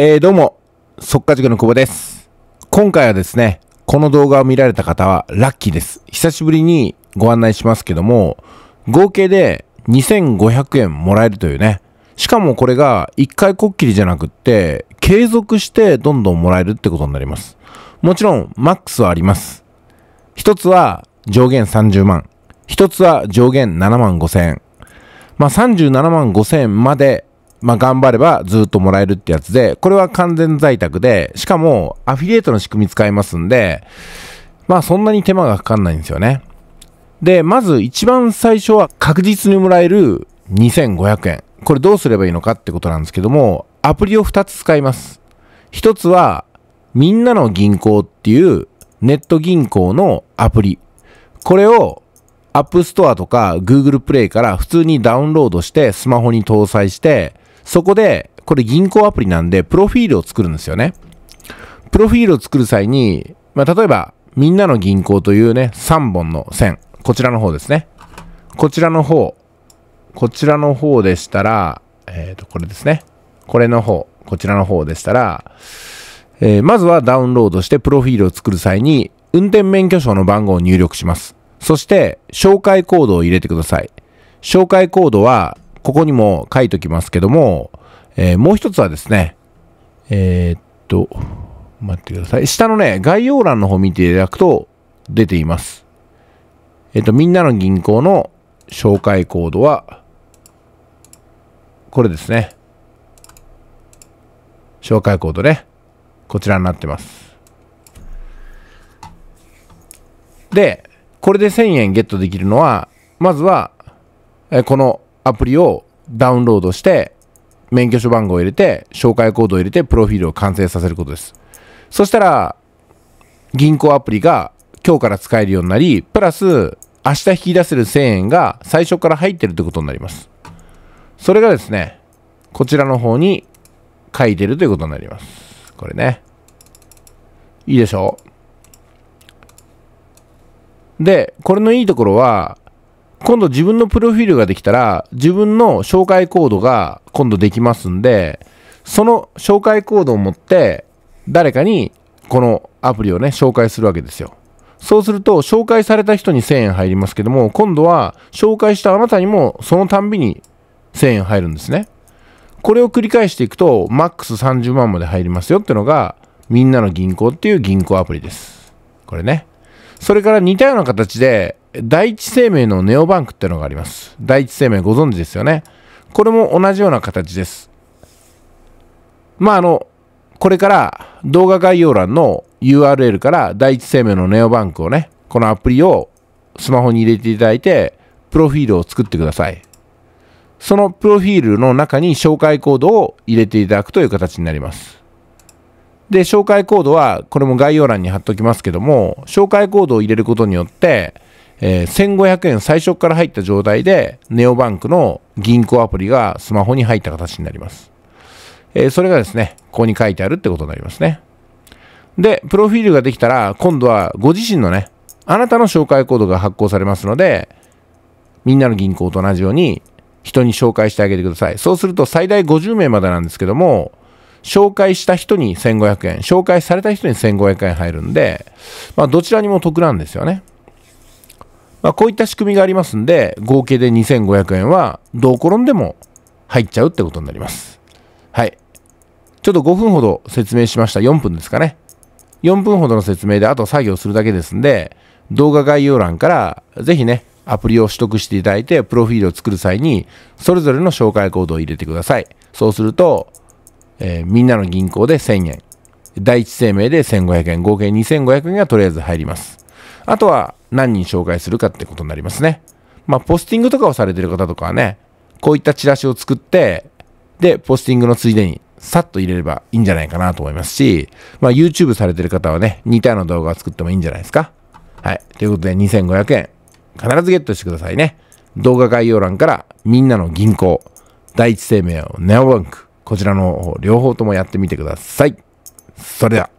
えー、どうも、速化塾の久保です。今回はですね、この動画を見られた方はラッキーです。久しぶりにご案内しますけども、合計で2500円もらえるというね、しかもこれが1回こっきりじゃなくって、継続してどんどんもらえるってことになります。もちろん、マックスはあります。一つは上限30万。一つは上限7万5千円。まあ、37万5千円までまあ、頑張ればずっともらえるってやつで、これは完全在宅で、しかもアフィリエイトの仕組み使いますんで、まあそんなに手間がかかんないんですよね。で、まず一番最初は確実にもらえる2500円。これどうすればいいのかってことなんですけども、アプリを2つ使います。1つは、みんなの銀行っていうネット銀行のアプリ。これを App Store とか Google Play から普通にダウンロードしてスマホに搭載してそこで、これ銀行アプリなんで、プロフィールを作るんですよね。プロフィールを作る際に、まあ、例えば、みんなの銀行というね、3本の線。こちらの方ですね。こちらの方。こちらの方でしたら、えっ、ー、と、これですね。これの方。こちらの方でしたら、えー、まずはダウンロードしてプロフィールを作る際に、運転免許証の番号を入力します。そして、紹介コードを入れてください。紹介コードは、ここにも書いときますけども、えー、もう一つはですね、えー、っと、待ってください。下のね、概要欄の方見ていただくと出ています。えっと、みんなの銀行の紹介コードは、これですね。紹介コードね。こちらになってます。で、これで1000円ゲットできるのは、まずは、えこのアプリをダウンロードして、免許証番号を入れて、紹介コードを入れて、プロフィールを完成させることです。そしたら、銀行アプリが今日から使えるようになり、プラス、明日引き出せる1000円が最初から入ってるってことになります。それがですね、こちらの方に書いてるということになります。これね。いいでしょうで、これのいいところは、今度自分のプロフィールができたら、自分の紹介コードが今度できますんで、その紹介コードを持って、誰かにこのアプリをね、紹介するわけですよ。そうすると、紹介された人に1000円入りますけども、今度は紹介したあなたにもそのたんびに1000円入るんですね。これを繰り返していくと、マックス30万まで入りますよってのが、みんなの銀行っていう銀行アプリです。これね。それから似たような形で、第一生命のネオバンクってのがあります。第一生命ご存知ですよね。これも同じような形です。まあ、あの、これから動画概要欄の URL から第一生命のネオバンクをね、このアプリをスマホに入れていただいて、プロフィールを作ってください。そのプロフィールの中に紹介コードを入れていただくという形になります。で、紹介コードは、これも概要欄に貼っておきますけども、紹介コードを入れることによって、えー、1500円最初から入った状態で、ネオバンクの銀行アプリがスマホに入った形になります。えー、それがですね、ここに書いてあるってことになりますね。で、プロフィールができたら、今度はご自身のね、あなたの紹介コードが発行されますので、みんなの銀行と同じように、人に紹介してあげてください。そうすると最大50名までなんですけども、紹介した人に1500円、紹介された人に1500円入るんで、まあ、どちらにも得なんですよね。まあ、こういった仕組みがありますんで、合計で2500円はどう転んでも入っちゃうってことになります。はい。ちょっと5分ほど説明しました。4分ですかね。4分ほどの説明で、あと作業するだけですんで、動画概要欄から、ぜひね、アプリを取得していただいて、プロフィールを作る際に、それぞれの紹介コードを入れてください。そうすると、えー、みんなの銀行で1000円、第一生命で1500円、合計2500円がとりあえず入ります。あとは何人紹介するかってことになりますね。まあ、ポスティングとかをされてる方とかはね、こういったチラシを作って、で、ポスティングのついでに、さっと入れればいいんじゃないかなと思いますし、まあ、YouTube されてる方はね、似たような動画を作ってもいいんじゃないですか。はい。ということで、2500円、必ずゲットしてくださいね。動画概要欄から、みんなの銀行、第一生命をネオバンク、こちらの両方ともやってみてください。それでは。